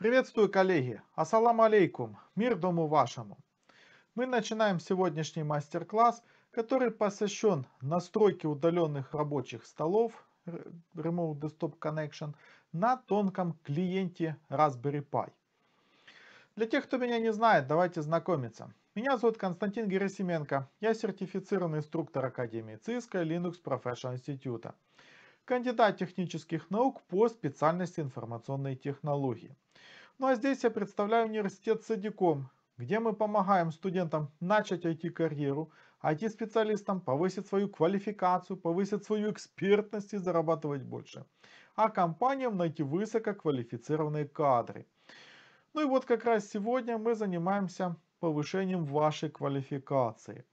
Приветствую, коллеги! Ассаламу алейкум! Мир дому вашему! Мы начинаем сегодняшний мастер-класс, который посвящен настройке удаленных рабочих столов э, Remote Desktop Connection на тонком клиенте Raspberry Pi. Для тех, кто меня не знает, давайте знакомиться. Меня зовут Константин Герасименко. Я сертифицированный инструктор Академии ЦИСКа Linux Professional Institute. Кандидат технических наук по специальности информационные технологии. Ну а здесь я представляю университет Садиком, где мы помогаем студентам начать IT-карьеру, IT-специалистам повысить свою квалификацию, повысить свою экспертность и зарабатывать больше. А компаниям найти высококвалифицированные кадры. Ну и вот как раз сегодня мы занимаемся повышением вашей квалификации.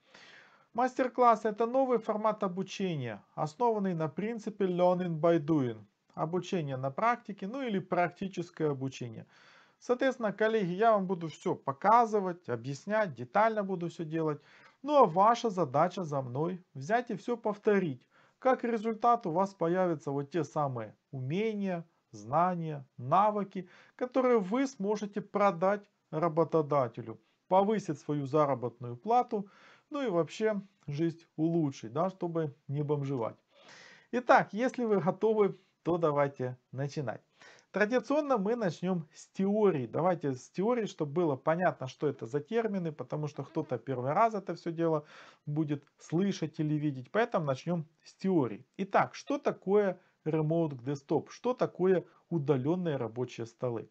Мастер-класс – это новый формат обучения, основанный на принципе Learning by Doing. Обучение на практике, ну или практическое обучение – Соответственно, коллеги, я вам буду все показывать, объяснять, детально буду все делать. Ну а ваша задача за мной взять и все повторить. Как результат у вас появятся вот те самые умения, знания, навыки, которые вы сможете продать работодателю, повысить свою заработную плату, ну и вообще жизнь улучшить, да, чтобы не бомжевать. Итак, если вы готовы, то давайте начинать. Традиционно мы начнем с теории. Давайте с теории, чтобы было понятно, что это за термины, потому что кто-то первый раз это все дело будет слышать или видеть. Поэтому начнем с теории. Итак, что такое Remote Desktop? Что такое удаленные рабочие столы?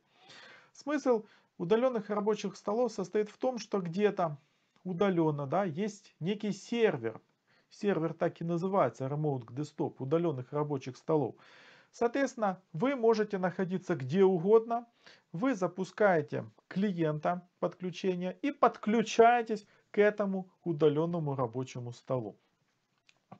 Смысл удаленных рабочих столов состоит в том, что где-то удаленно да, есть некий сервер. Сервер так и называется Remote Desktop, удаленных рабочих столов Соответственно, вы можете находиться где угодно. Вы запускаете клиента подключения и подключаетесь к этому удаленному рабочему столу.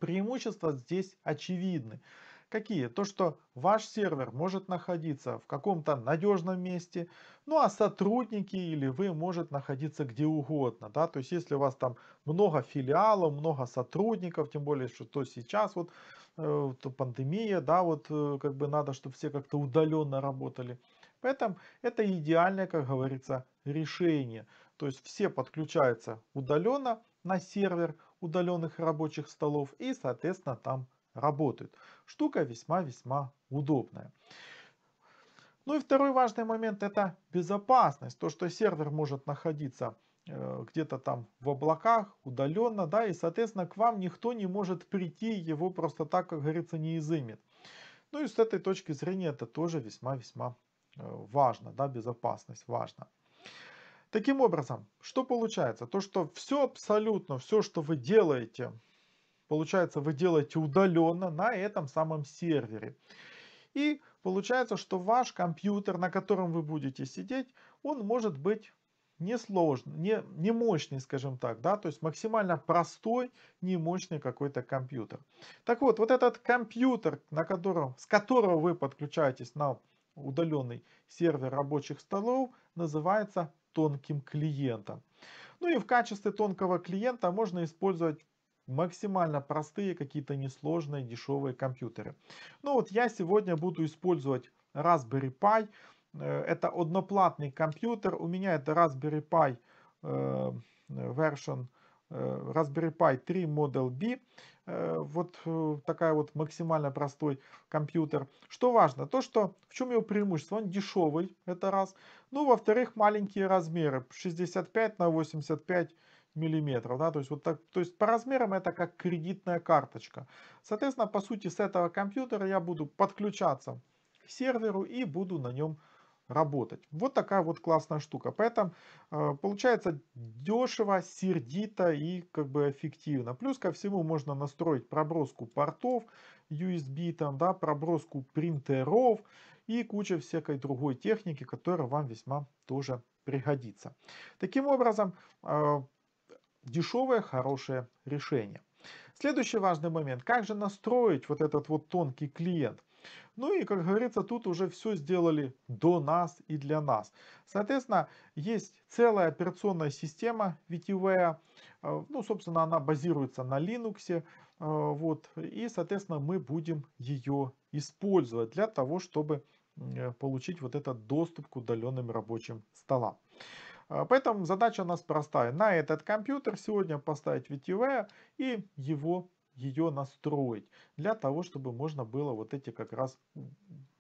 Преимущества здесь очевидны. Какие? То, что ваш сервер может находиться в каком-то надежном месте, ну а сотрудники или вы может находиться где угодно. Да? То есть если у вас там много филиалов, много сотрудников, тем более, что сейчас вот Э, то пандемия, да, вот э, как бы надо, чтобы все как-то удаленно работали. Поэтому это идеальное, как говорится, решение. То есть все подключаются удаленно на сервер удаленных рабочих столов и, соответственно, там работают. Штука весьма-весьма удобная. Ну и второй важный момент это безопасность. То, что сервер может находиться Э, где-то там в облаках, удаленно, да, и, соответственно, к вам никто не может прийти, его просто так, как говорится, не изымет. Ну и с этой точки зрения это тоже весьма-весьма э, важно, да, безопасность важна. Таким образом, что получается? То, что все абсолютно, все, что вы делаете, получается, вы делаете удаленно на этом самом сервере. И получается, что ваш компьютер, на котором вы будете сидеть, он может быть несложный, не, не мощный, скажем так, да, то есть максимально простой, не мощный какой-то компьютер. Так вот, вот этот компьютер, на котором, с которого вы подключаетесь на удаленный сервер рабочих столов, называется тонким клиентом. Ну и в качестве тонкого клиента можно использовать максимально простые, какие-то несложные, дешевые компьютеры. Ну вот я сегодня буду использовать Raspberry Pi. Э, это одноплатный компьютер. У меня это Raspberry Pi э, version э, Raspberry Pi 3 Model B. Вот такая вот максимально простой компьютер. Что важно, то что в чем его преимущество? Он дешевый, это раз. Ну, во-вторых, маленькие размеры. 65 на 85 миллиметров, да, то есть вот так, то есть по размерам это как кредитная карточка. Соответственно, по сути, с этого компьютера я буду подключаться к серверу и буду на нем работать работать. Вот такая вот классная штука. Поэтому э, получается дешево, сердито и как бы эффективно. Плюс ко всему можно настроить проброску портов USB, там, да, проброску принтеров и куча всякой другой техники, которая вам весьма тоже пригодится. Таким образом, э, дешевое, хорошее решение. Следующий важный момент. Как же настроить вот этот вот тонкий клиент? Ну и, как говорится, тут уже все сделали до нас и для нас. Соответственно, есть целая операционная система VTware. Э, ну, собственно, она базируется на Linux. Э, вот, и, соответственно, мы будем ее использовать для того, чтобы э, получить вот этот доступ к удаленным рабочим столам. Поэтому задача у нас простая. На этот компьютер сегодня поставить VTV и его ее настроить, для того, чтобы можно было вот эти как раз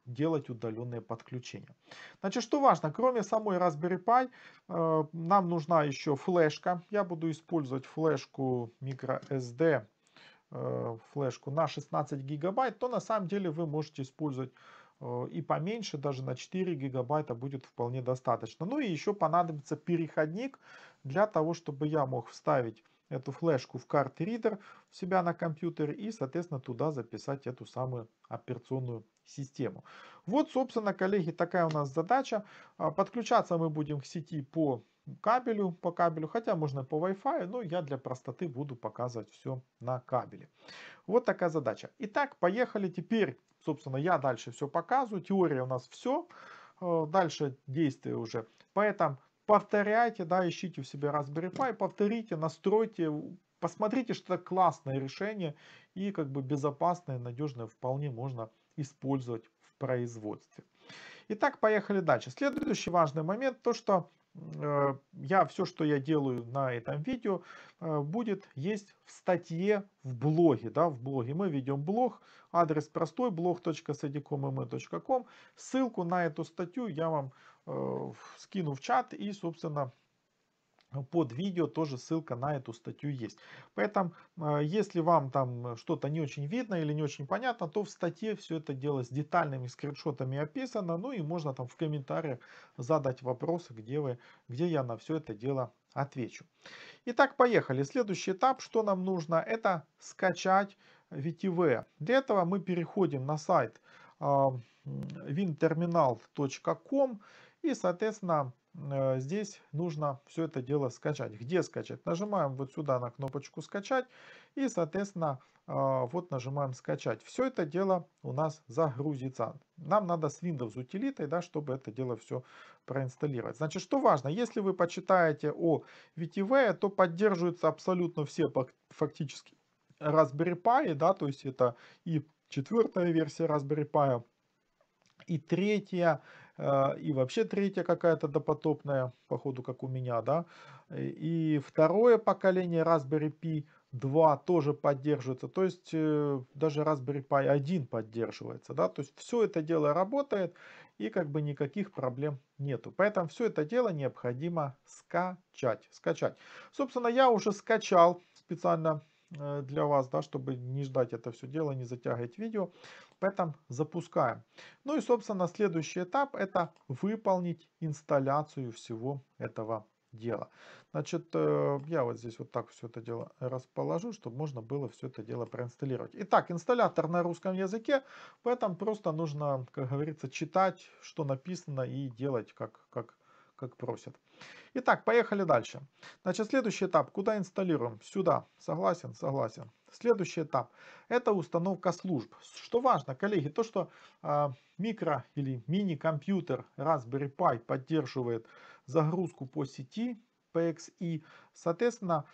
делать удаленные подключения. Значит, что важно, кроме самой Raspberry Pi, э, нам нужна еще флешка. Я буду использовать флешку microSD, э, флешку на 16 гигабайт, то на самом деле вы можете использовать э, и поменьше, даже на 4 гигабайта будет вполне достаточно. Ну и еще понадобится переходник для того, чтобы я мог вставить эту флешку в карты Reader у себя на компьютере и, соответственно, туда записать эту самую операционную систему. Вот, собственно, коллеги, такая у нас задача. А, подключаться мы будем к сети по кабелю, по кабелю, хотя можно по Wi-Fi, но я для простоты буду показывать все на кабеле. Вот такая задача. Итак, поехали. Теперь, собственно, я дальше все показываю. Теория у нас все. Э, дальше действия уже. Поэтому повторяйте, да, ищите у себя Raspberry Pi, повторите, настройте, посмотрите, что это классное решение и как бы безопасное, надежное вполне можно использовать в производстве. Итак, поехали дальше. Следующий важный момент, то что э, я все, что я делаю на этом видео, э, будет есть в статье в блоге. Да, в блоге мы ведем блог, адрес простой, blog.sadicom.mm.com. А Ссылку на эту статью я вам Э, скину в чат и, собственно, под видео тоже ссылка на эту статью есть. Поэтому, э, если вам там что-то не очень видно или не очень понятно, то в статье все это дело с детальными скриншотами описано. Ну и можно там в комментариях задать вопросы, где, вы, где я на все это дело отвечу. Итак, поехали. Следующий этап, что нам нужно, это скачать VTV. Для этого мы переходим на сайт э, winterminal.com. И, соответственно, э, здесь нужно все это дело скачать. Где скачать? Нажимаем вот сюда на кнопочку «Скачать» и, соответственно, а, вот нажимаем «Скачать». Все это дело у нас загрузится. Нам надо с Windows утилитой, да, чтобы это дело все проинсталлировать. Значит, что важно, если вы почитаете о VTV, то поддерживаются абсолютно все фактически Raspberry Pi, да, то есть это и четвертая версия Raspberry Pi, и третья, а, и вообще третья какая-то допотопная, походу, как у меня, да. И второе поколение Raspberry Pi 2 тоже поддерживается, то есть э, даже Raspberry Pi 1 поддерживается, да, то есть все это дело работает и как бы никаких проблем нету. Поэтому все это дело необходимо скачать, скачать. Собственно, я уже скачал специально Э, для вас, да, чтобы не ждать это все дело, не затягивать видео. Поэтому запускаем. Ну и, собственно, следующий этап это выполнить инсталляцию всего этого дела. Значит, э, я вот здесь вот так все это дело расположу, чтобы можно было все это дело проинсталлировать. Итак, инсталлятор на русском языке, поэтому просто нужно, как говорится, читать, что написано и делать, как, как, как просят. Итак, поехали дальше. Значит, следующий этап. Куда инсталируем? Сюда. Согласен? Согласен. Следующий этап – это установка служб. Что важно, коллеги, то, что э, микро- или мини-компьютер Raspberry Pi поддерживает загрузку по сети PXI, соответственно,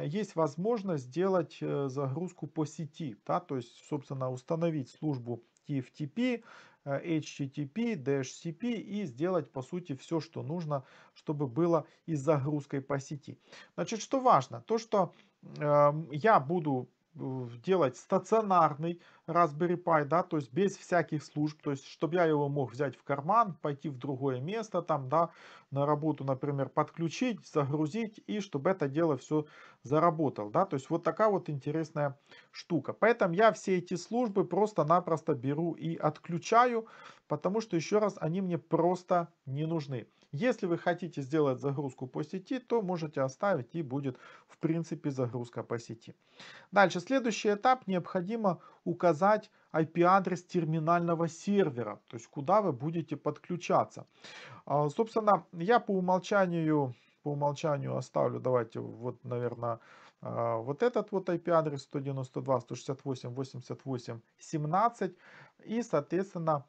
есть возможность сделать э, загрузку по сети, да, то есть, собственно, установить службу TFTP, Э, HTTP, DHCP и сделать по сути все, что нужно, чтобы было и с загрузкой по сети. Значит, что важно? То, что э, я буду делать стационарный Raspberry Pi, да, то есть без всяких служб, то есть чтобы я его мог взять в карман, пойти в другое место там, да, на работу, например, подключить, загрузить и чтобы это дело все заработало, да, то есть вот такая вот интересная штука. Поэтому я все эти службы просто-напросто беру и отключаю, потому что, еще раз, они мне просто не нужны. Если вы хотите сделать загрузку по сети, то можете оставить и будет в принципе загрузка по сети. Дальше, следующий этап, необходимо указать IP-адрес терминального сервера, то есть куда вы будете подключаться. А, собственно, я по умолчанию, по умолчанию оставлю, давайте вот, наверное, а, вот этот вот IP-адрес 192.168.88.17 и, соответственно,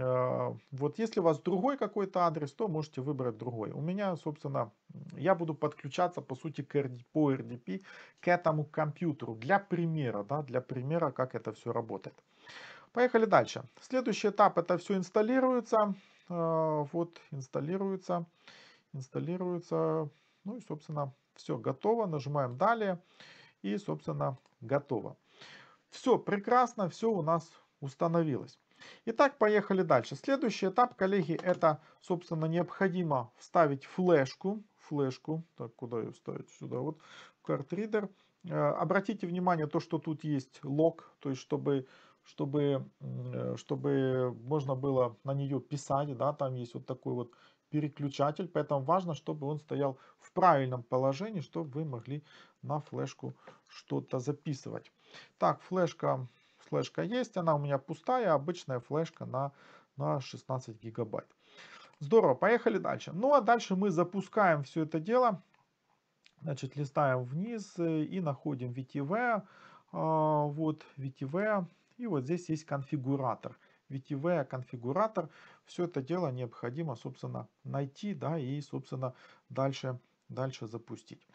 а, вот если у вас другой какой-то адрес, то можете выбрать другой. У меня, собственно, я буду подключаться, по сути, к RD, по RDP к этому компьютеру. Для примера, да, для примера, как это все работает. Поехали дальше. Следующий этап, это все инсталируется. А, вот, инсталируется, инсталируется. Ну и, собственно, все готово. Нажимаем далее. И, собственно, готово. Все прекрасно, все у нас установилось. Итак, поехали дальше. Следующий этап, коллеги, это, собственно, необходимо вставить флешку. Флешку, так, куда ее вставить? Сюда вот, в картридер. Э, обратите внимание, то, что тут есть лог, то есть, чтобы чтобы, э, чтобы можно было на нее писать, да, там есть вот такой вот переключатель, поэтому важно, чтобы он стоял в правильном положении, чтобы вы могли на флешку что-то записывать. Так, флешка флешка есть, она у меня пустая, обычная флешка на, на 16 гигабайт. Здорово, поехали дальше. Ну а дальше мы запускаем все это дело. Значит, листаем вниз э, и находим VTV. А, вот VTV. И вот здесь есть конфигуратор. VTV конфигуратор. Все это дело необходимо, собственно, найти, да, и, собственно, дальше, дальше запустить.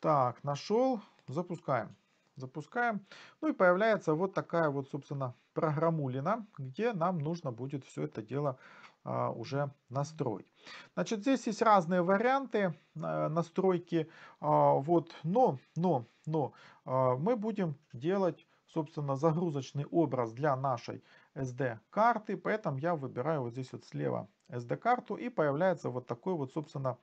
Так, нашел, запускаем. Запускаем. Ну и появляется вот такая вот, собственно, программулина, где нам нужно будет все это дело а, уже настроить. Значит, здесь есть разные варианты э, настройки. А, вот, но, но, но а, мы будем делать, собственно, загрузочный образ для нашей SD-карты. Поэтому я выбираю вот здесь вот слева SD-карту и появляется вот такой вот, собственно,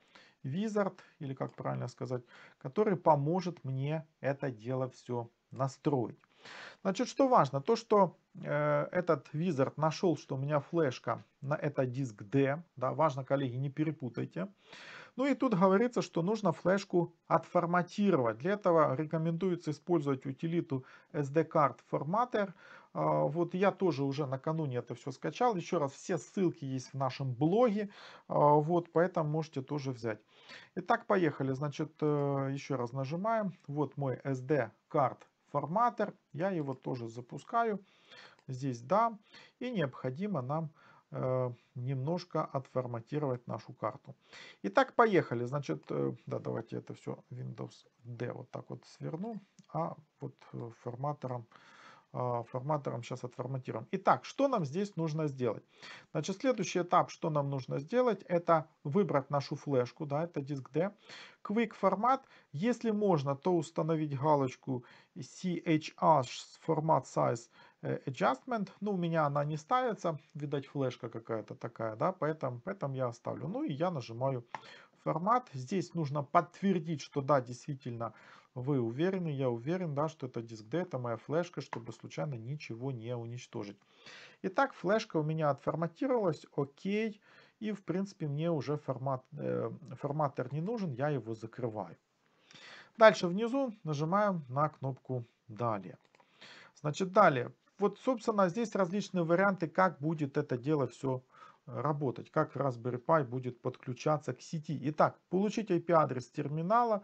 wizard, или как правильно сказать, который поможет мне это дело все настроить. Значит, что важно, то, что э, этот визард нашел, что у меня флешка на этот диск D, да, важно, коллеги, не перепутайте. Ну и тут говорится, что нужно флешку отформатировать. Для этого рекомендуется использовать утилиту sd Card Formatter. А, вот я тоже уже накануне это все скачал. Еще раз, все ссылки есть в нашем блоге, а, вот, поэтому можете тоже взять. Итак, поехали. Значит, э, еще раз нажимаем. Вот мой SD-карт форматор. Я его тоже запускаю. Здесь да. И необходимо нам э, немножко отформатировать нашу карту. Итак, поехали. Значит, э, да, давайте это все Windows D вот так вот сверну. А вот э, форматором... А, форматором сейчас отформатируем. Итак, что нам здесь нужно сделать? Значит, следующий этап, что нам нужно сделать, это выбрать нашу флешку, да, это диск D. Quick формат, если можно, то установить галочку CHR формат size э, adjustment. Ну, у меня она не ставится, видать флешка какая-то такая, да, поэтому, поэтому я оставлю. Ну и я нажимаю формат. Здесь нужно подтвердить, что да, действительно, вы уверены, я уверен, да, что это диск D, это моя флешка, чтобы случайно ничего не уничтожить. Итак, флешка у меня отформатировалась, окей. И, в принципе, мне уже формат, э, форматор не нужен, я его закрываю. Дальше внизу нажимаем на кнопку «Далее». Значит, далее. Вот, собственно, здесь различные варианты, как будет это дело все работать, как Raspberry Pi будет подключаться к сети. Итак, получить IP-адрес терминала,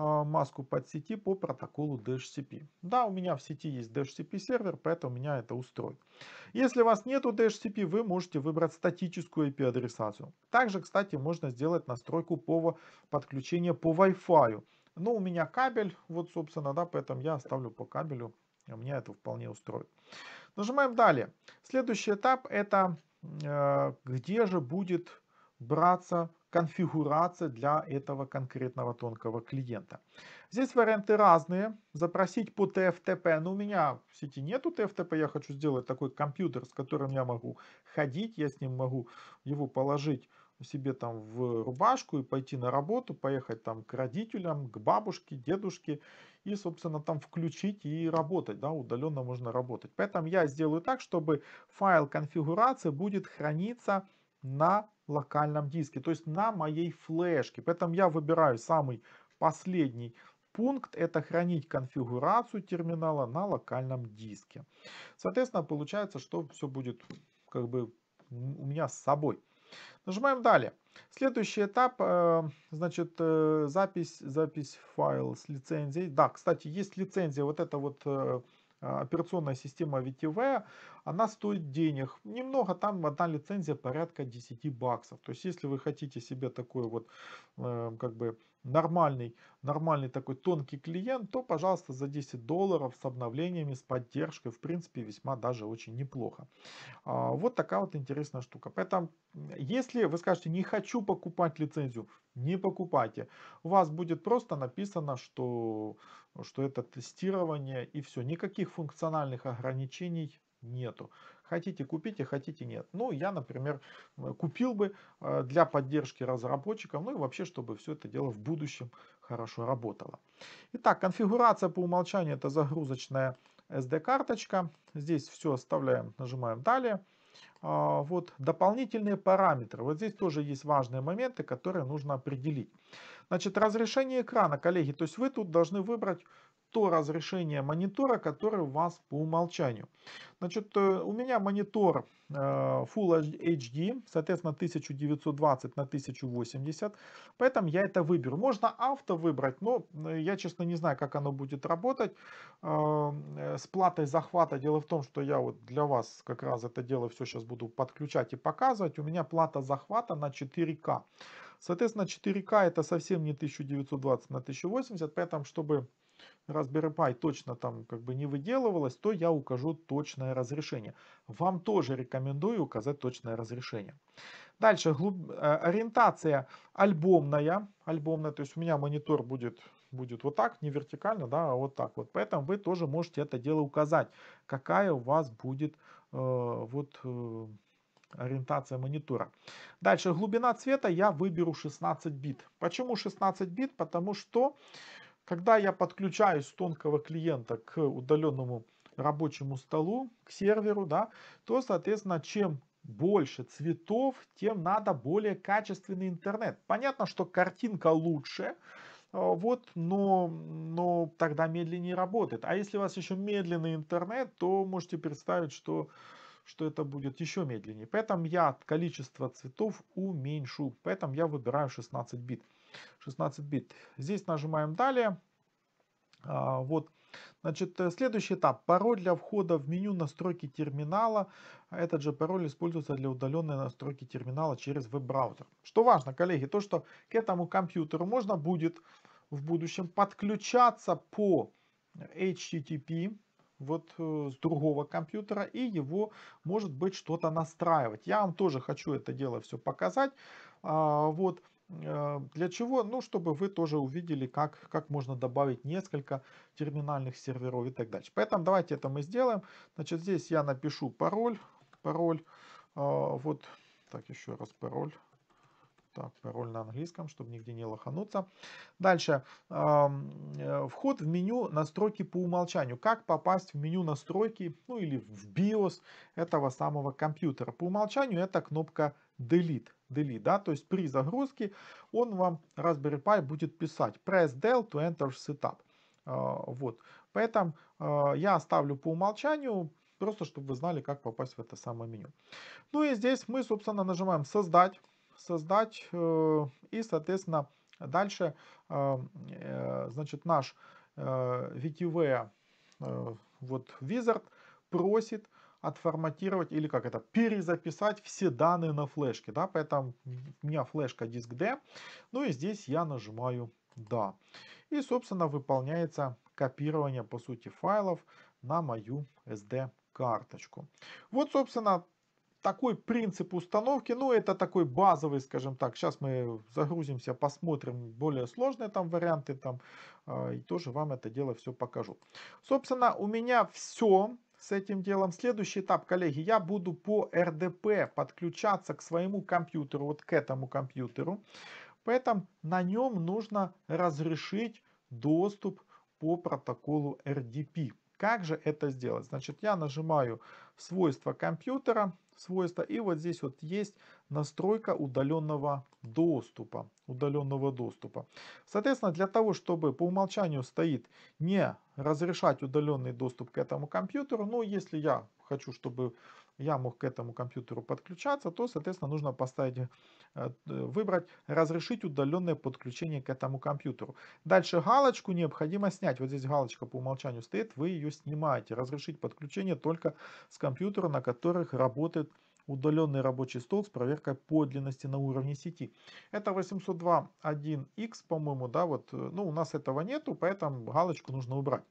а, маску под сети по протоколу DHCP. Да, у меня в сети есть DHCP сервер, поэтому меня это устроит. Если у вас нету DHCP, вы можете выбрать статическую IP-адресацию. Также, кстати, можно сделать настройку по подключению по Wi-Fi. Но ну, у меня кабель, вот, собственно, да, поэтому я оставлю по кабелю. Меня это вполне устроит. Нажимаем далее. Следующий этап это э, где же будет браться конфигурация для этого конкретного тонкого клиента. Здесь варианты разные. Запросить по TFTP. Но у меня в сети нету TFTP. Я хочу сделать такой компьютер, с которым я могу ходить. Я с ним могу его положить себе там в рубашку и пойти на работу, поехать там к родителям, к бабушке, дедушке и, собственно, там включить и работать, да, удаленно можно работать. Поэтому я сделаю так, чтобы файл конфигурации будет храниться на локальном диске, то есть на моей флешке. Поэтому я выбираю самый последний пункт это хранить конфигурацию терминала на локальном диске. Соответственно, получается, что все будет как бы у меня с собой. Нажимаем далее. Следующий этап, э, значит, э, запись, запись файл с лицензией. Да, кстати, есть лицензия, вот это вот э, а, операционная система VTV, она стоит денег. Немного, там одна лицензия порядка 10 баксов. То есть, если вы хотите себе такой вот, эм, как бы, нормальный, нормальный такой тонкий клиент, то, пожалуйста, за 10 долларов с обновлениями, с поддержкой, в принципе, весьма даже очень неплохо. А, вот такая вот интересная штука. Поэтому, если вы скажете, не хочу покупать лицензию, не покупайте. У вас будет просто написано, что, что это тестирование и все. Никаких функциональных ограничений нету. Хотите купите, а хотите нет. Ну, я, например, купил бы а, для поддержки разработчиков, ну и вообще, чтобы все это дело в будущем хорошо работало. Итак, конфигурация по умолчанию это загрузочная SD-карточка. Здесь все оставляем, нажимаем далее. А, вот дополнительные параметры. Вот здесь тоже есть важные моменты, которые нужно определить. Значит, разрешение экрана, коллеги. То есть вы тут должны выбрать то разрешение монитора, которое у вас по умолчанию. Значит, э, у меня монитор э, Full HD, соответственно, 1920 на 1080, поэтому я это выберу. Можно авто выбрать, но э, я, честно, не знаю, как оно будет работать. С платой захвата дело в том, что я вот для вас как раз это дело все сейчас буду подключать и показывать. У меня плата захвата на 4К. Соответственно, 4К это совсем не 1920 на 1080, поэтому, чтобы Raspberry Pi точно там как бы не выделывалось, то я укажу точное разрешение. Вам тоже рекомендую указать точное разрешение. Дальше глуб... Э, ориентация альбомная. альбомная. То есть у меня монитор будет, будет вот так, не вертикально, да, а вот так вот. Поэтому вы тоже можете это дело указать, какая у вас будет э, вот... Э, ориентация монитора. Дальше глубина цвета я выберу 16 бит. Почему 16 бит? Потому что когда я подключаюсь тонкого клиента к удаленному рабочему столу, к серверу, да, то, соответственно, чем больше цветов, тем надо более качественный интернет. Понятно, что картинка лучше, а, вот, но, но тогда медленнее работает. А если у вас еще медленный интернет, то можете представить, что, что это будет еще медленнее. Поэтому я количество цветов уменьшу. Поэтому я выбираю 16 бит. 16 бит. Здесь нажимаем «Далее». А, вот Значит, э, следующий этап. Пароль для входа в меню настройки терминала. Этот же пароль используется для удаленной настройки терминала через веб-браузер. Что важно, коллеги, то что к этому компьютеру можно будет в будущем подключаться по HTTP вот э, с другого компьютера и его может быть что-то настраивать. Я вам тоже хочу это дело все показать. А, вот. Э, для чего? Ну, чтобы вы тоже увидели, как, как можно добавить несколько терминальных серверов и так далее. Поэтому давайте это мы сделаем. Значит, здесь я напишу пароль. Пароль. Э, вот. Так, еще раз пароль. Так, пароль на английском, чтобы нигде не лохануться. Дальше. Э, вход в меню настройки по умолчанию. Как попасть в меню настройки, ну или в BIOS этого самого компьютера. По умолчанию это кнопка Delete. Delete, да, то есть при загрузке он вам Raspberry Pi будет писать Press Del to Enter Setup. А, вот, поэтому а, я оставлю по умолчанию, просто чтобы вы знали, как попасть в это самое меню. Ну и здесь мы, собственно, нажимаем «Создать» создать э, и, соответственно, дальше э, э, значит, наш VTV вот Wizard просит отформатировать или как это, перезаписать все данные на флешке, да, поэтому у меня флешка диск D, ну и здесь я нажимаю «Да». И, собственно, выполняется копирование, по сути, файлов на мою SD-карточку. Вот, собственно, такой принцип установки, ну это такой базовый, скажем так. Сейчас мы загрузимся, посмотрим более сложные там варианты там а, и тоже вам это дело все покажу. Собственно, у меня все с этим делом. Следующий этап, коллеги, я буду по RDP подключаться к своему компьютеру, вот к этому компьютеру. Поэтому на нем нужно разрешить доступ по протоколу RDP. Как же это сделать? Значит, я нажимаю свойства компьютера, свойства, и вот здесь вот есть настройка удаленного доступа. Удаленного доступа. Соответственно, для того, чтобы по умолчанию стоит не разрешать удаленный доступ к этому компьютеру, но ну, если я хочу, чтобы я мог к этому компьютеру подключаться, то, соответственно, нужно поставить, э, выбрать «Разрешить удаленное подключение к этому компьютеру». Дальше галочку необходимо снять. Вот здесь галочка по умолчанию стоит, вы ее снимаете. «Разрешить подключение только с компьютера, на которых работает компьютер» удаленный рабочий стол с проверкой подлинности на уровне сети. Это 802.1x, по-моему, да, вот, э, ну, у нас этого нету, поэтому галочку нужно убрать.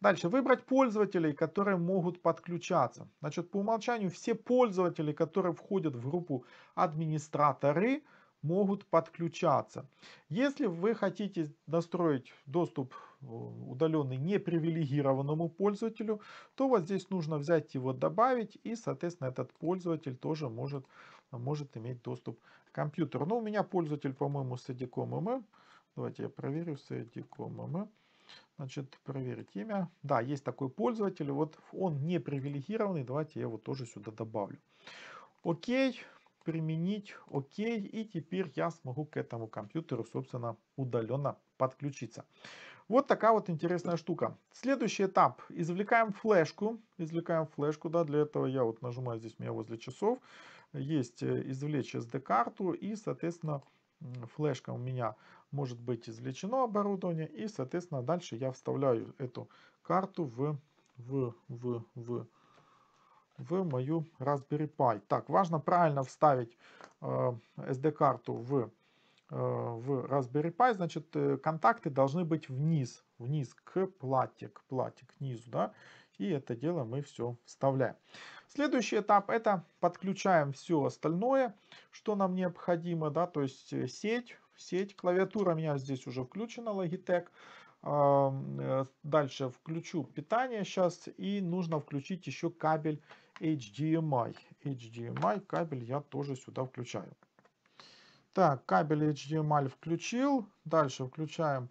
Дальше, выбрать пользователей, которые могут подключаться. Значит, по умолчанию все пользователи, которые входят в группу администраторы, могут подключаться. Если вы хотите настроить доступ Э, удаленный непривилегированному пользователю, то вот здесь нужно взять его, добавить, и, соответственно, этот пользователь тоже может, может иметь доступ к компьютеру. Но ну, у меня пользователь, по-моему, с IDCOM Давайте я проверю с IDCOM Значит, проверить имя. Да, есть такой пользователь, вот он не привилегированный, давайте я его тоже сюда добавлю. Окей, применить, окей, и теперь я смогу к этому компьютеру, собственно, удаленно подключиться. Вот такая вот интересная штука. Следующий этап. Извлекаем флешку. Извлекаем флешку, да, для этого я вот нажимаю здесь у меня возле часов. Есть э, извлечь SD-карту и, соответственно, флешка у меня может быть извлечено оборудование. И, соответственно, дальше я вставляю эту карту в, в, в, в, в мою Raspberry Pi. Так, важно правильно вставить э, SD-карту в Э, в Raspberry Pi, значит, э, контакты должны быть вниз, вниз к плате, к плате, к низу, да, и это дело мы все вставляем. Следующий этап это подключаем все остальное, что нам необходимо, да, то есть э, сеть, сеть, клавиатура у меня здесь уже включена, Logitech, а, Дальше включу питание сейчас и нужно включить еще кабель HDMI. HDMI кабель я тоже сюда включаю. Так, кабель HDMI включил. Дальше включаем,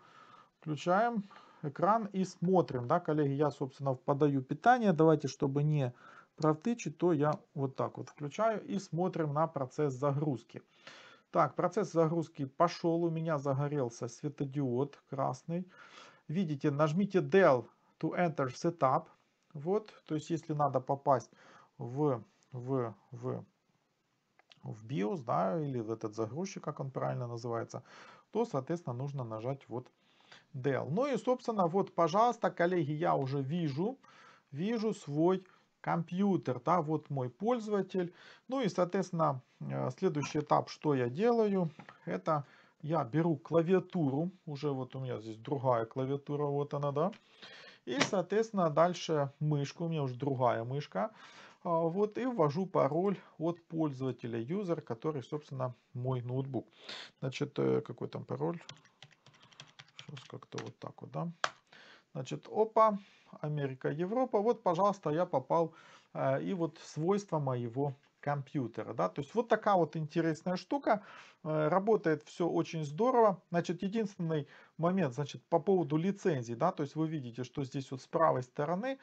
включаем экран и смотрим. Да, коллеги, я, собственно, подаю питание. Давайте, чтобы не провтычить, то я вот так вот включаю и смотрим на процесс загрузки. Так, процесс загрузки пошел. У меня загорелся светодиод красный. Видите, нажмите Del to enter setup. Вот, то есть если надо попасть в, в, в ну, в BIOS, да, или в этот загрузчик, как он правильно называется, то, соответственно, нужно нажать вот Dell. Ну и, собственно, вот, пожалуйста, коллеги, я уже вижу, вижу свой компьютер, да, вот мой пользователь. Ну и, соответственно, э, следующий этап, что я делаю, это я беру клавиатуру, уже вот у меня здесь другая клавиатура, вот она, да, и, соответственно, дальше мышку, у меня уже другая мышка, а, вот, и ввожу пароль от пользователя, user, который, собственно, мой ноутбук. Значит, э, какой там пароль? Сейчас как-то вот так вот, да. Значит, опа, Америка, Европа. Вот, пожалуйста, я попал э, и вот свойства моего компьютера, да. То есть вот такая вот интересная штука. Э, работает все очень здорово. Значит, единственный момент, значит, по поводу лицензий, да. То есть вы видите, что здесь вот с правой стороны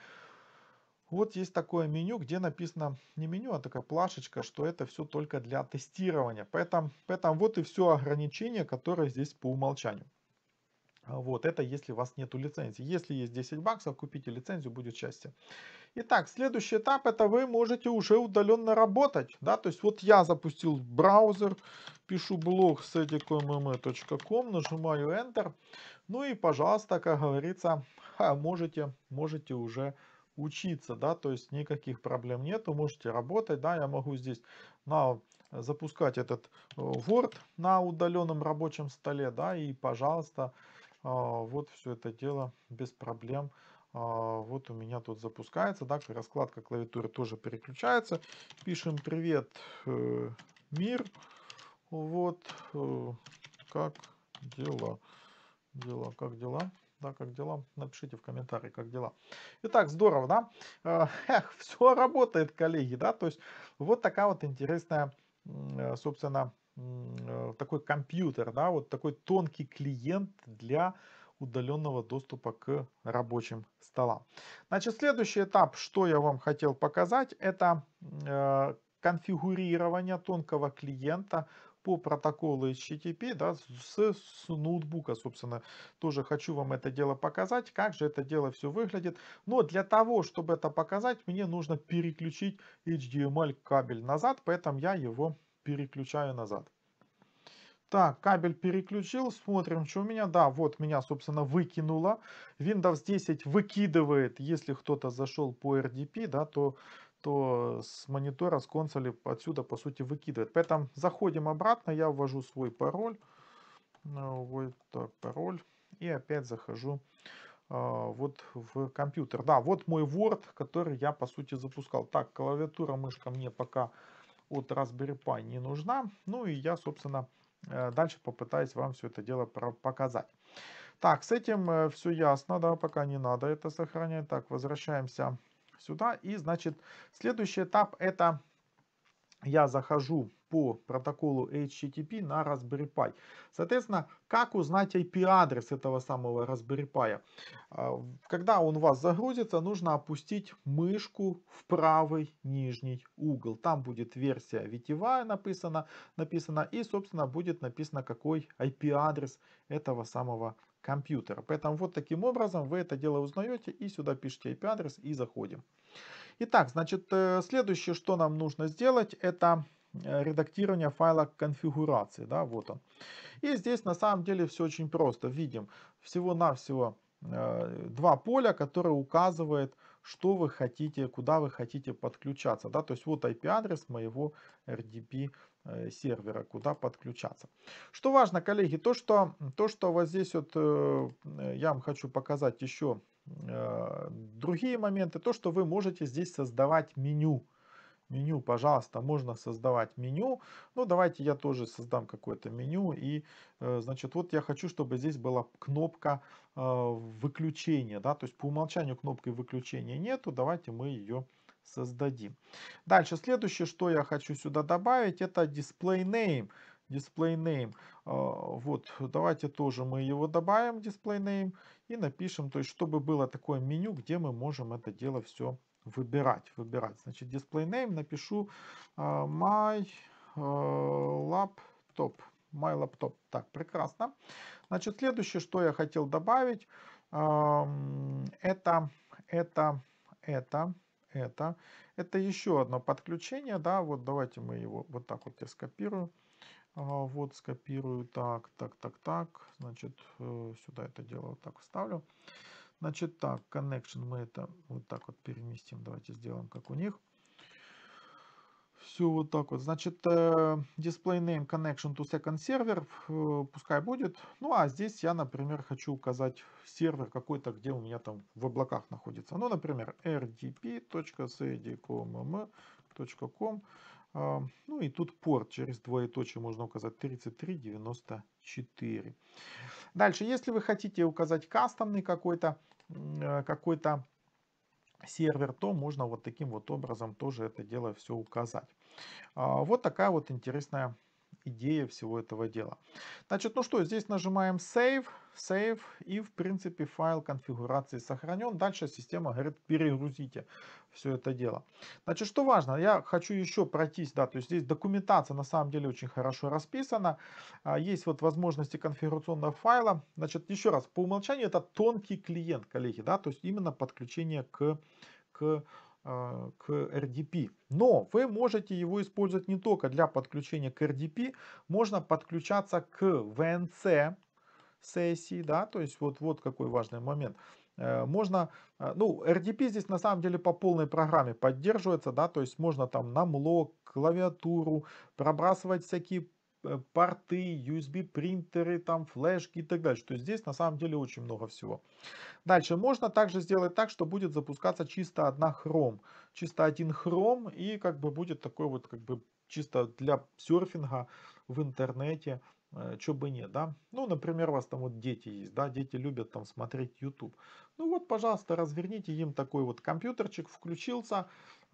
вот есть такое меню, где написано не меню, а такая плашечка, что это все только для тестирования. Поэтому, поэтому вот и все ограничения, которые здесь по умолчанию. А вот, это если у вас нету лицензии. Если есть 10 баксов, купите лицензию, будет счастье. Итак, следующий этап, это вы можете уже удаленно работать. Да? То есть вот я запустил браузер, пишу блог setikomm.com, эм эм нажимаю Enter. Ну и, пожалуйста, как говорится, можете, можете уже работать учиться, да, то есть никаких проблем нету, можете работать, да, я могу здесь на, запускать этот э, Word на удаленном рабочем столе, да, и, пожалуйста, а, вот все это дело без проблем а, вот у меня тут запускается, да, раскладка клавиатуры тоже переключается. Пишем привет, э, мир. Вот, э, как дела? Дела, как дела? да, как дела? Напишите в комментарии, как дела. Итак, здорово, да? Э, эх, все работает, коллеги, да? То есть вот такая вот интересная, э, собственно, э, такой компьютер, да, вот такой тонкий клиент для удаленного доступа к рабочим столам. Значит, следующий этап, что я вам хотел показать, это конфигурирование тонкого клиента по протоколу HTTP да, с, с ноутбука, собственно. Тоже хочу вам это дело показать, как же это дело все выглядит. Но для того, чтобы это показать, мне нужно переключить HDMI кабель назад, поэтому я его переключаю назад. Так, кабель переключил, смотрим, что у меня. Да, вот меня, собственно, выкинуло. Windows 10 выкидывает, если кто-то зашел по RDP, да, то то с монитора, с консоли отсюда, по сути, выкидывает. Поэтому заходим обратно, я ввожу свой пароль. Ну, вот так, пароль. И опять захожу а, вот в компьютер. Да, вот мой Word, который я, по сути, запускал. Так, клавиатура, мышка мне пока от Raspberry Pi не нужна. Ну и я, собственно, э, дальше попытаюсь вам все это дело показать. Так, с этим э, все ясно, да, пока не надо это сохранять. Так, возвращаемся сюда. И, значит, следующий этап это я захожу по протоколу HTTP на Raspberry Pi. Соответственно, как узнать IP-адрес этого самого Raspberry Pi? А, когда он у вас загрузится, нужно опустить мышку в правый нижний угол. Там будет версия сетевая написана, написана и, собственно, будет написано, какой IP-адрес этого самого компьютера. Поэтому вот таким образом вы это дело узнаете и сюда пишите IP-адрес и заходим. Итак, значит, э, следующее, что нам нужно сделать, это э, редактирование файла конфигурации. Да, вот он. И здесь на самом деле все очень просто. Видим всего-навсего э, два поля, которые указывают что вы хотите, куда вы хотите подключаться. Да? То есть вот IP-адрес моего RDP э, сервера, куда подключаться. Что важно, коллеги, то, что, то, что вот здесь вот э, э, я вам хочу показать еще другие моменты, то, что вы можете здесь создавать меню меню, пожалуйста, можно создавать меню. Ну, давайте я тоже создам какое-то меню. И, э, значит, вот я хочу, чтобы здесь была кнопка а, выключения, да, то есть по умолчанию кнопки выключения нету, давайте мы ее создадим. Дальше, следующее, что я хочу сюда добавить, это display name. Display name. А, вот, давайте тоже мы его добавим, display name, и напишем, то есть, чтобы было такое меню, где мы можем это дело все выбирать, выбирать. Значит, display name напишу а, my а, laptop. My laptop. Так, прекрасно. Значит, следующее, что я хотел добавить, это, это, это, это. Это еще одно подключение, да, вот давайте мы его вот так вот я скопирую. А, вот скопирую, так, так, так, так, значит, э, сюда это дело вот так вставлю. Значит так, connection мы это вот так вот переместим. Давайте сделаем как у них. Все вот так вот. Значит, display name connection to second server, пускай будет. Ну, а здесь я, например, хочу указать сервер какой-то, где у меня там в облаках находится. Ну, например, rdp.cdcomm.com. А, ну и тут порт через двоеточие можно указать 3394. Дальше, если вы хотите указать кастомный какой-то э, какой то сервер, то можно вот таким вот образом тоже это дело все указать. А, вот такая вот интересная идея всего этого дела. Значит, ну что, здесь нажимаем Save, Save, и в принципе файл конфигурации сохранен. Дальше система говорит, перегрузите все это дело. Значит, что важно, я хочу еще пройтись, да, то есть здесь документация на самом деле очень хорошо расписана. А, есть вот возможности конфигурационного файла. Значит, еще раз, по умолчанию это тонкий клиент, коллеги, да, то есть именно подключение к к а, к RDP. Но вы можете его использовать не только для подключения к RDP, можно подключаться к VNC сессии, да, то есть вот, вот какой важный момент. Э, можно, э, ну, RDP здесь на самом деле по полной программе поддерживается, да, то есть можно там на млок, клавиатуру, пробрасывать всякие Э, порты, USB-принтеры, там флешки и так далее. То есть здесь на самом деле очень много всего. Дальше можно также сделать так, что будет запускаться чисто одна Chrome. Чисто один Chrome и как бы будет такой вот как бы чисто для серфинга в интернете, э, что бы нет, да. Ну, например, у вас там вот дети есть, да, дети любят там смотреть YouTube. Ну вот, пожалуйста, разверните им такой вот компьютерчик, включился,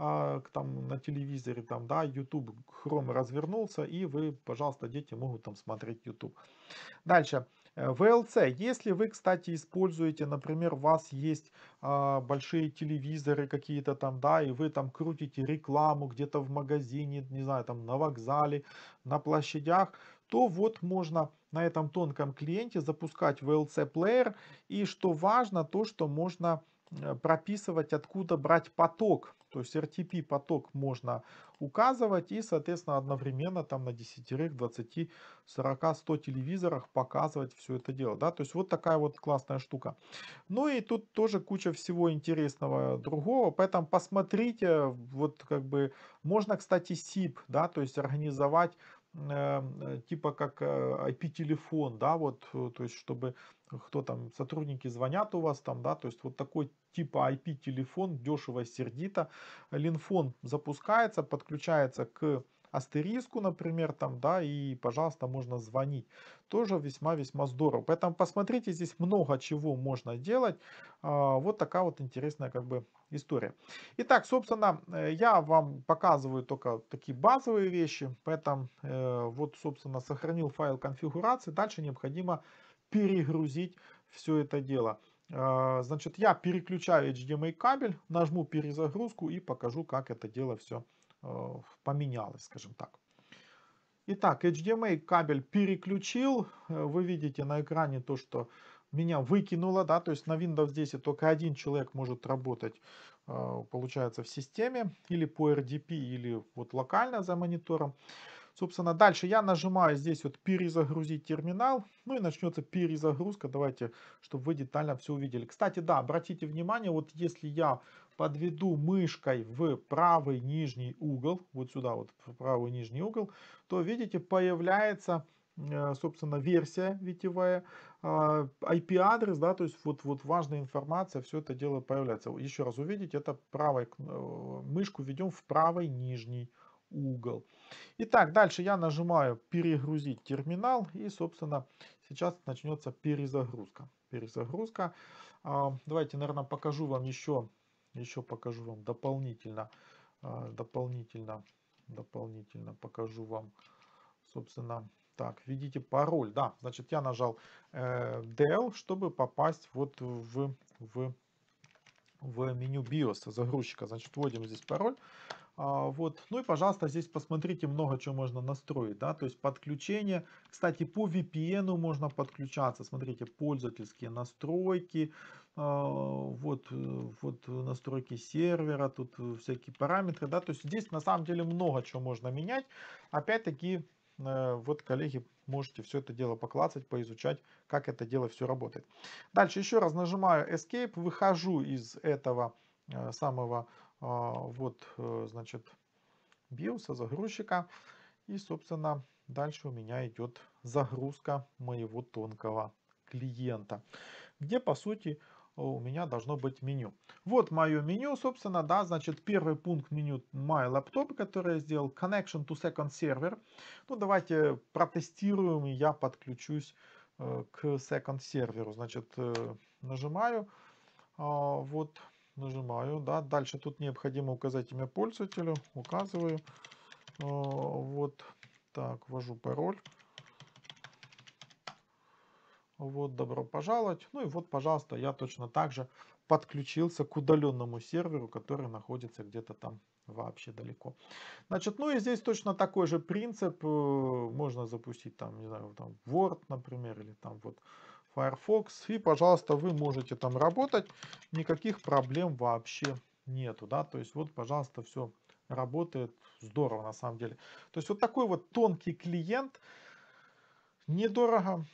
а, там, на телевизоре, там, да, YouTube, Chrome развернулся, и вы, пожалуйста, дети могут там смотреть YouTube. Дальше. VLC. Э, Если вы, кстати, используете, например, у вас есть а, большие телевизоры какие-то там, да, и вы там крутите рекламу где-то в магазине, не знаю, там на вокзале, на площадях, то вот можно на этом тонком клиенте запускать VLC плеер. И что важно, то, что можно э, прописывать, откуда брать поток то есть RTP поток можно указывать и, соответственно, одновременно там на 10, 20, 40, 100 телевизорах показывать все это дело. Да? То есть вот такая вот классная штука. Ну и тут тоже куча всего интересного другого, поэтому посмотрите, вот как бы, можно, кстати, SIP, да, то есть организовать эм, э, типа как э, IP-телефон, да, вот, э, то есть чтобы кто там, сотрудники звонят у вас там, да, то есть вот такой типа IP-телефон, дешево, сердито. Линфон запускается, подключается к астериску, например, там, да, и, пожалуйста, можно звонить. Тоже весьма-весьма здорово. Поэтому посмотрите, здесь много чего можно делать. А, вот такая вот интересная, как бы, история. Итак, собственно, э, я вам показываю только такие базовые вещи, поэтому э, вот, собственно, сохранил файл конфигурации. Дальше необходимо перегрузить все это дело. А, значит, я переключаю HDMI кабель, нажму перезагрузку и покажу, как это дело все э, поменялось, скажем так. Итак, HDMI кабель переключил. Э, вы видите на экране то, что меня выкинуло, да, то есть на Windows 10 только один человек может работать, э, получается, в системе или по RDP, или вот локально за монитором. Собственно, дальше я нажимаю здесь вот перезагрузить терминал, ну и начнется перезагрузка. Давайте, чтобы вы детально все увидели. Кстати, да, обратите внимание, вот если я подведу мышкой в правый нижний угол, вот сюда вот в правый нижний угол, то, видите, появляется э, собственно, версия VTV, IP-адрес, а, да, то есть вот, вот важная информация, все это дело появляется. Еще раз увидеть, это правой э, мышку ведем в правый нижний угол. Итак, дальше я нажимаю перегрузить терминал и, собственно, сейчас начнется перезагрузка. Перезагрузка. А, давайте, наверное, покажу вам еще, еще покажу вам дополнительно, а, дополнительно, дополнительно покажу вам, собственно, так, введите пароль. Да, значит, я нажал э, DL, чтобы попасть вот в, в в меню BIOS загрузчика, значит, вводим здесь пароль. А, вот. Ну и, пожалуйста, здесь посмотрите, много чего можно настроить, да, то есть подключение. Кстати, по VPN можно подключаться, смотрите, пользовательские настройки, а, вот, э, вот настройки сервера, тут всякие параметры, да, то есть здесь на самом деле много чего можно менять. Опять-таки, э, вот, коллеги, можете все это дело поклацать, поизучать, как это дело все работает. Дальше еще раз нажимаю Escape, выхожу из этого э, самого э, вот, э, значит, биоса, загрузчика. И, собственно, дальше у меня идет загрузка моего тонкого клиента, где, по сути, у меня должно быть меню. Вот мое меню, собственно, да, значит, первый пункт меню My Laptop, который я сделал, Connection to Second Server. Ну, давайте протестируем, и я подключусь э, к Second серверу. Значит, э, нажимаю, э, вот, нажимаю, да, дальше тут необходимо указать имя пользователя указываю, а, вот, так, ввожу пароль. Вот, добро пожаловать. Ну и вот, пожалуйста, я точно так же подключился к удаленному серверу, который находится где-то там вообще далеко. Значит, ну и здесь точно такой же принцип. Э, можно запустить там, не знаю, там Word, например, или там вот Firefox. И, пожалуйста, вы можете там работать. Никаких проблем вообще нету, да. То есть вот, пожалуйста, все работает здорово на самом деле. То есть вот такой вот тонкий клиент, недорого,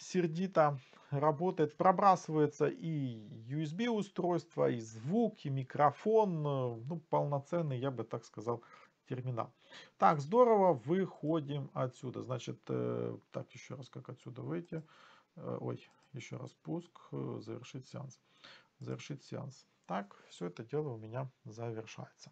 сердито работает, пробрасывается и USB устройство, и звук, и микрофон, э, ну полноценный, я бы так сказал, терминал. Так, здорово, выходим отсюда. Значит, э, так, еще раз, как отсюда выйти. Э, ой, еще раз пуск, э, завершить сеанс. Завершить сеанс. Так, все это дело у меня завершается.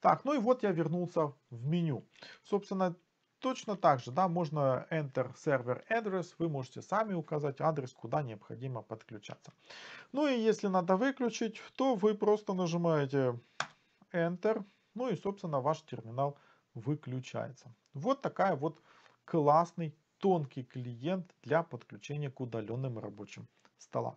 Так, ну и вот я вернулся в меню. Собственно, Точно так же, да, можно Enter Server Address, вы можете сами указать адрес, куда необходимо подключаться. Ну и если надо выключить, то вы просто нажимаете Enter, ну и, собственно, ваш терминал выключается. Вот такая вот классный тонкий клиент для подключения к удаленным рабочим столам.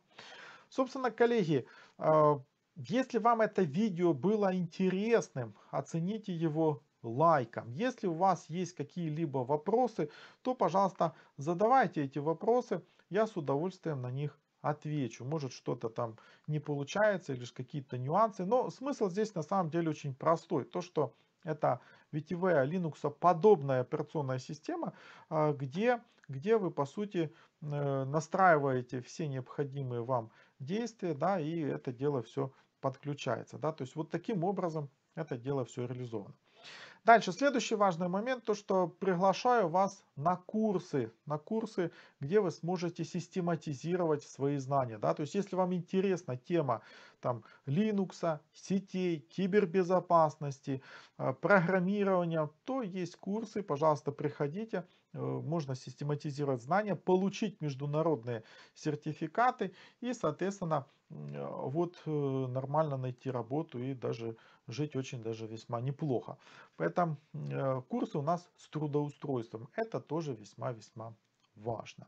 Собственно, коллеги, а, если вам это видео было интересным, оцените его лайком. Если у вас есть какие-либо вопросы, то, пожалуйста, задавайте эти вопросы. Я с удовольствием на них отвечу. Может что-то там не получается или же какие-то нюансы. Но смысл здесь на самом деле очень простой. То, что это VTV Linux подобная операционная система, а, где, где вы по сути э, настраиваете все необходимые вам действия, да, и это дело все подключается. Да, то есть вот таким образом это дело все реализовано. Дальше, следующий важный момент, то что приглашаю вас на курсы, на курсы, где вы сможете систематизировать свои знания. Да? То есть, если вам интересна тема там, Linux, сетей, кибербезопасности, э, программирования, то есть курсы, пожалуйста, приходите, э, можно систематизировать знания, получить международные сертификаты и, соответственно, э, вот нормально найти работу и даже жить очень даже весьма неплохо. Поэтому э, курсы у нас с трудоустройством. Это тоже весьма-весьма важно.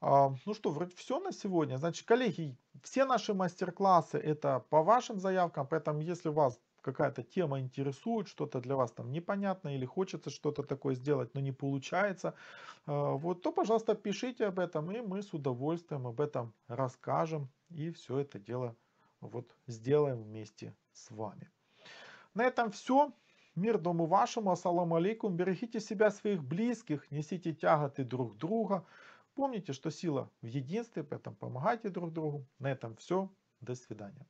А, ну что, вроде все на сегодня. Значит, коллеги, все наши мастер-классы это по вашим заявкам, поэтому если у вас какая-то тема интересует, что-то для вас там непонятно или хочется что-то такое сделать, но не получается, э, вот, то, пожалуйста, пишите об этом, и мы с удовольствием об этом расскажем и все это дело вот сделаем вместе с вами. На этом все. Мир дому вашему, ассаламу алейкум. Берегите себя, своих близких, несите тяготы друг друга. Помните, что сила в единстве, поэтому помогайте друг другу. На этом все. До свидания.